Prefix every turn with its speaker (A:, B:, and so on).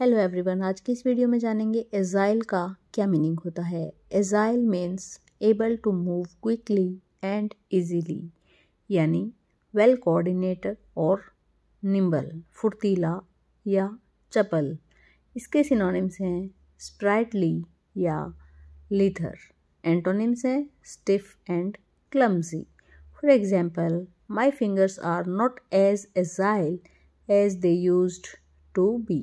A: hello everyone आज की इस वीडियो में जानेंगे एजाइल का क्या मीनिंग होता है agile means able to move quickly and easily यानी वेल कोऑर्डिनेटेड और निम्बल फुर्तीला या चपल इसके सिनोनिम्स हैं स्प्राइटली या लीथर एंटोनिम्स हैं stiff and clumsy for example my fingers are not as agile as they used to B